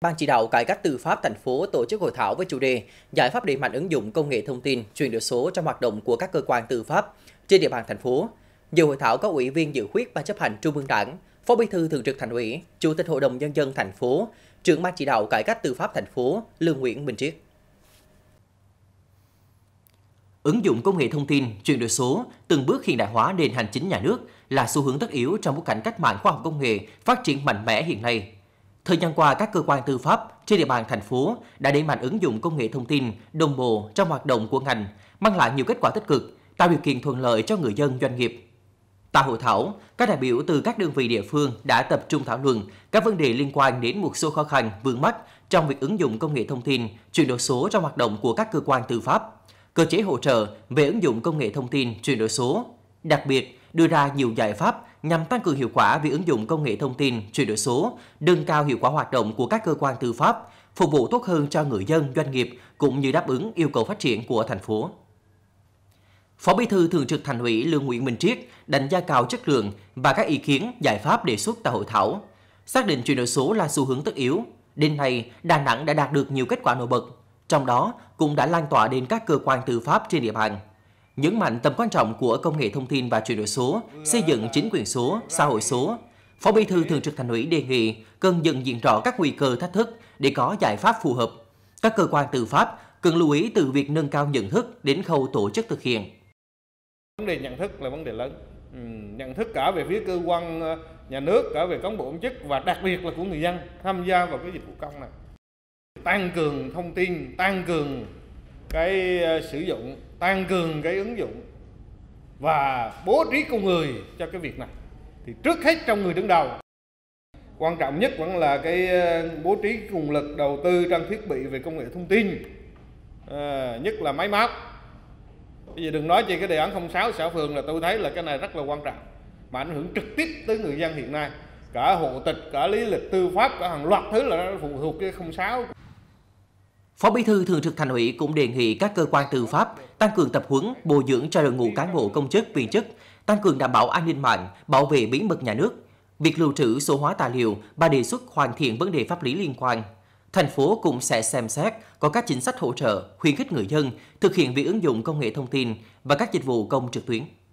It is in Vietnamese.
Ban chỉ đạo cải cách tư pháp thành phố tổ chức hội thảo với chủ đề Giải pháp đẩy mạnh ứng dụng công nghệ thông tin, chuyển đổi số trong hoạt động của các cơ quan tư pháp trên địa bàn thành phố. Dự hội thảo có ủy viên dự khuyết ban chấp hành Trung ương Đảng, Phó Bí thư Thường trực Thành ủy, Chủ tịch Hội đồng nhân dân thành phố, trưởng ban chỉ đạo cải cách tư pháp thành phố Lương Nguyễn Minh Triết. Ứng dụng công nghệ thông tin, chuyển đổi số, từng bước hiện đại hóa nền hành chính nhà nước là xu hướng tất yếu trong bối cảnh cách mạng khoa học công nghệ phát triển mạnh mẽ hiện nay Thời gian qua, các cơ quan tư pháp trên địa bàn thành phố đã đẩy mạnh ứng dụng công nghệ thông tin đồng bộ trong hoạt động của ngành, mang lại nhiều kết quả tích cực, tạo điều kiện thuận lợi cho người dân doanh nghiệp. Tại hội thảo, các đại biểu từ các đơn vị địa phương đã tập trung thảo luận các vấn đề liên quan đến một số khó khăn vướng mắt trong việc ứng dụng công nghệ thông tin, chuyển đổi số trong hoạt động của các cơ quan tư pháp, cơ chế hỗ trợ về ứng dụng công nghệ thông tin chuyển đổi số. Đặc biệt, đưa ra nhiều giải pháp nhằm tăng cường hiệu quả việc ứng dụng công nghệ thông tin, chuyển đổi số, nâng cao hiệu quả hoạt động của các cơ quan tư pháp, phục vụ tốt hơn cho người dân, doanh nghiệp cũng như đáp ứng yêu cầu phát triển của thành phố. Phó Bí thư Thường trực Thành ủy Lương Nguyễn Minh Triết đánh giá cao chất lượng và các ý kiến, giải pháp đề xuất tại hội thảo, xác định chuyển đổi số là xu hướng tất yếu. Đến nay, Đà Nẵng đã đạt được nhiều kết quả nổi bật, trong đó cũng đã lan tỏa đến các cơ quan tư pháp trên địa bàn nhấn mạnh tầm quan trọng của công nghệ thông tin và chuyển đổi số, xây dựng chính quyền số, xã hội số. Phó Bí thư Thường trực Thành ủy đề nghị cần nhận diện rõ các nguy cơ thách thức để có giải pháp phù hợp. Các cơ quan tư pháp cần lưu ý từ việc nâng cao nhận thức đến khâu tổ chức thực hiện. Vấn đề nhận thức là vấn đề lớn. Ừ, nhận thức cả về phía cơ quan ờ, nhà nước, cả về cán bộ công chức và đặc biệt là của người dân tham gia vào cái dịch vụ công này. Tăng cường thông tin, tăng cường cái ờ, sử dụng tăng cường cái ứng dụng và bố trí con người cho cái việc này thì trước hết trong người đứng đầu quan trọng nhất vẫn là cái ờ, bố trí nguồn lực đầu tư trang thiết bị về công nghệ thông tin à, nhất là máy móc bây giờ đừng nói về cái đề án 06 xã phường là tôi thấy là cái này rất là quan trọng mà ảnh hưởng trực tiếp tới người dân hiện nay cả hộ tịch cả lý lịch tư pháp cả hàng loạt thứ là nó phụ thuộc cái 06 Phó Bí thư Thường trực Thành ủy cũng đề nghị các cơ quan tư pháp tăng cường tập huấn, bồi dưỡng cho đội ngũ cán bộ công chức viên chức, tăng cường đảm bảo an ninh mạng, bảo vệ bí mật nhà nước. Việc lưu trữ số hóa tài liệu và đề xuất hoàn thiện vấn đề pháp lý liên quan. Thành phố cũng sẽ xem xét có các chính sách hỗ trợ, khuyến khích người dân thực hiện việc ứng dụng công nghệ thông tin và các dịch vụ công trực tuyến.